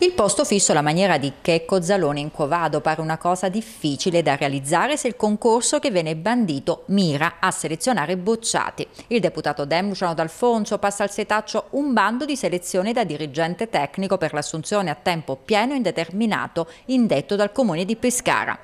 Il posto fisso alla maniera di Checco Zalone in Covado pare una cosa difficile da realizzare se il concorso che viene bandito mira a selezionare bocciati. Il deputato Demuciano D'Alfonso passa al setaccio un bando di selezione da dirigente tecnico per l'assunzione a tempo pieno indeterminato indetto dal comune di Pescara.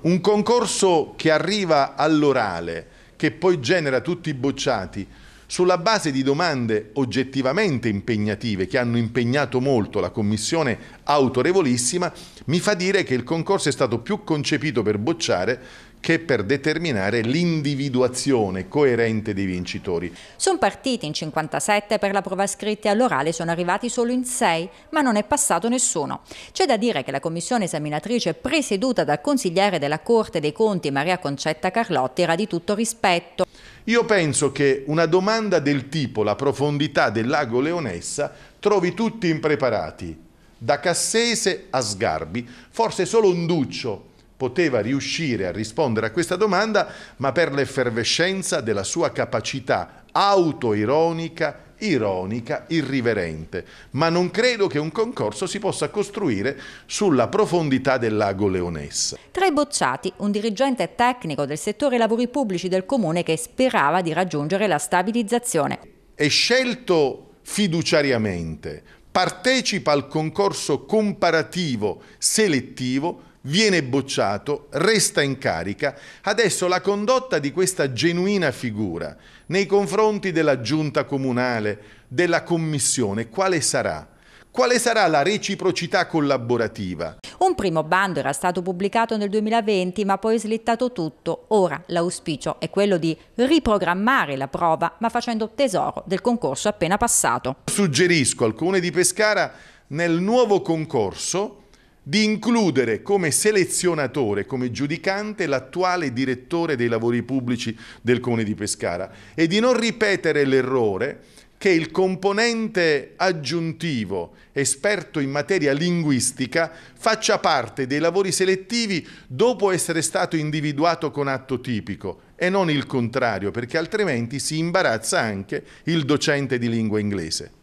Un concorso che arriva all'orale, che poi genera tutti i bocciati, sulla base di domande oggettivamente impegnative che hanno impegnato molto la commissione autorevolissima, mi fa dire che il concorso è stato più concepito per bocciare che per determinare l'individuazione coerente dei vincitori. Sono partiti in 57 per la prova scritta e all'orale sono arrivati solo in 6, ma non è passato nessuno. C'è da dire che la commissione esaminatrice presieduta dal consigliere della Corte dei Conti Maria Concetta Carlotti era di tutto rispetto. Io penso che una domanda del tipo la profondità del lago Leonessa trovi tutti impreparati, da Cassese a Sgarbi, forse solo Onduccio poteva riuscire a rispondere a questa domanda, ma per l'effervescenza della sua capacità autoironica ironica, irriverente, ma non credo che un concorso si possa costruire sulla profondità del lago Leonessa. Tra i bocciati, un dirigente tecnico del settore lavori pubblici del comune che sperava di raggiungere la stabilizzazione. È scelto fiduciariamente partecipa al concorso comparativo selettivo, viene bocciato, resta in carica. Adesso la condotta di questa genuina figura nei confronti della giunta comunale, della commissione, quale sarà? Quale sarà la reciprocità collaborativa? Un primo bando era stato pubblicato nel 2020 ma poi è slittato tutto. Ora l'auspicio è quello di riprogrammare la prova ma facendo tesoro del concorso appena passato. Suggerisco al Comune di Pescara nel nuovo concorso di includere come selezionatore, come giudicante, l'attuale direttore dei lavori pubblici del Comune di Pescara e di non ripetere l'errore che il componente aggiuntivo esperto in materia linguistica faccia parte dei lavori selettivi dopo essere stato individuato con atto tipico e non il contrario, perché altrimenti si imbarazza anche il docente di lingua inglese.